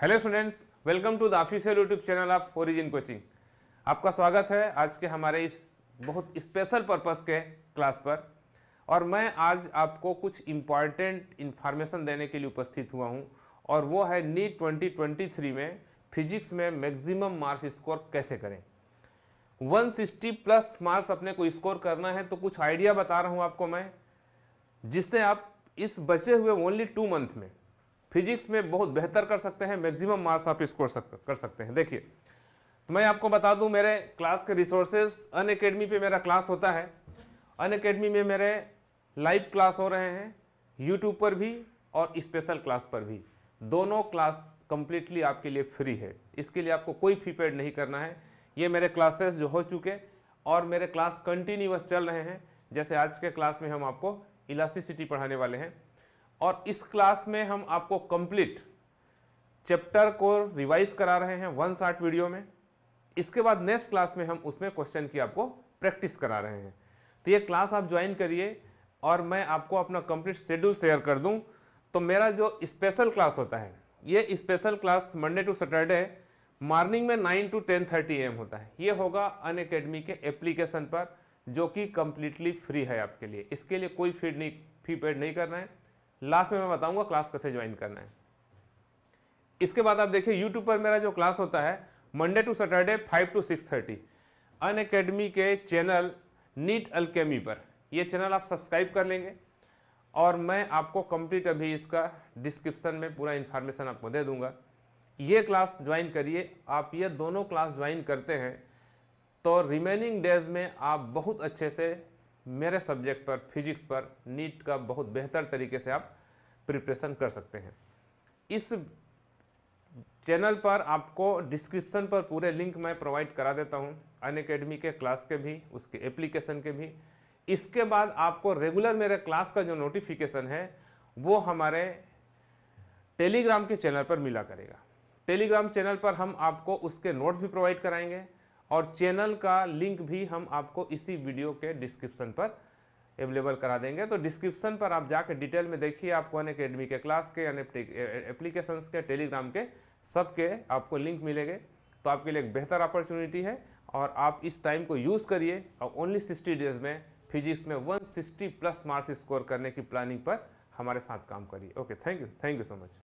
hello students welcome to the official YouTube channel of Origin Coaching आपका स्वागत है आज के हमारे इस बहुत स्पेशल पर्पस के क्लास पर और मैं आज आपको कुछ इम्पॉर्टेंट इन्फॉर्मेशन देने के लिए उपस्थित हुआ हूँ और वो है नीट 2023 में फिजिक्स में मैक्सिमम मार्क्स स्कोर कैसे करें 160 प्लस मार्क्स अपने को स्कोर करना है तो कुछ आइडिया बता रहा हूँ आपको मैं जिससे आप इस बचे हुए ओनली टू मंथ में फिजिक्स में बहुत बेहतर कर सकते हैं मैक्सिमम मार्क्स आप स्कोर सक, कर सकते हैं देखिए तो मैं आपको बता दूं मेरे क्लास के रिसोर्सेज अन अकेडमी पर मेरा क्लास होता है अन अकेडमी में मेरे लाइव क्लास हो रहे हैं यूट्यूब पर भी और स्पेशल क्लास पर भी दोनों क्लास कम्प्लीटली आपके लिए फ्री है इसके लिए आपको कोई फी पेड नहीं करना है ये मेरे क्लासेस जो हो चुके और मेरे क्लास कंटिन्यूस चल रहे हैं जैसे आज के क्लास में हम आपको इलास्टिसिटी पढ़ाने वाले हैं और इस क्लास में हम आपको कंप्लीट चैप्टर को रिवाइज करा रहे हैं वन शार्ट वीडियो में इसके बाद नेक्स्ट क्लास में हम उसमें क्वेश्चन की आपको प्रैक्टिस करा रहे हैं तो ये क्लास आप ज्वाइन करिए और मैं आपको अपना कंप्लीट शेड्यूल शेयर कर दूं तो मेरा जो स्पेशल क्लास होता है ये special class Monday to Saturday morning में nine to ten thirty AM होता है ये होगा अन अकेडमी के एप्लीकेशन पर जो कि कम्प्लीटली फ्री है आपके लिए इसके लिए कोई फीड नहीं फी पेड नहीं करना है लास्ट में मैं बताऊंगा क्लास कैसे ज्वाइन करना है इसके बाद आप देखिए यूट्यूब पर मेरा जो क्लास होता है Monday to Saturday five to six thirty Unacademy के चैनल नीट अलकेमी पर यह चैनल आप सब्सक्राइब कर लेंगे और मैं आपको कंप्लीट अभी इसका डिस्क्रिप्शन में पूरा इन्फॉर्मेशन आपको दे दूंगा ये क्लास ज्वाइन करिए आप ये दोनों क्लास ज्वाइन करते हैं तो रिमेनिंग डेज में आप बहुत अच्छे से मेरे सब्जेक्ट पर फिजिक्स पर नीट का बहुत बेहतर तरीके से आप प्रिपरेशन कर सकते हैं इस चैनल पर आपको डिस्क्रिप्शन पर पूरे लिंक मैं प्रोवाइड करा देता हूं अन अकेडमी के क्लास के भी उसके एप्लीकेशन के भी इसके बाद आपको रेगुलर मेरे क्लास का जो नोटिफिकेशन है वो हमारे टेलीग्राम के चैनल पर मिला करेगा टेलीग्राम चैनल पर हम आपको उसके नोट्स भी प्रोवाइड कराएंगे और चैनल का लिंक भी हम आपको इसी वीडियो के डिस्क्रिप्शन पर अवेलेबल करा देंगे तो डिस्क्रिप्शन पर आप जाकर डिटेल में देखिए आपको अन अकेडमी के क्लास के अन एप्लीकेशन के टेलीग्राम के सब के आपको लिंक मिलेंगे तो आपके लिए एक बेहतर अपॉर्चुनिटी है और आप इस टाइम को यूज़ करिए और ओनली सिक्सटी डेज में फिजिक्स में वन प्लस मार्क्स स्कोर करने की प्लानिंग पर हमारे साथ काम करिए okay thank you thank you so much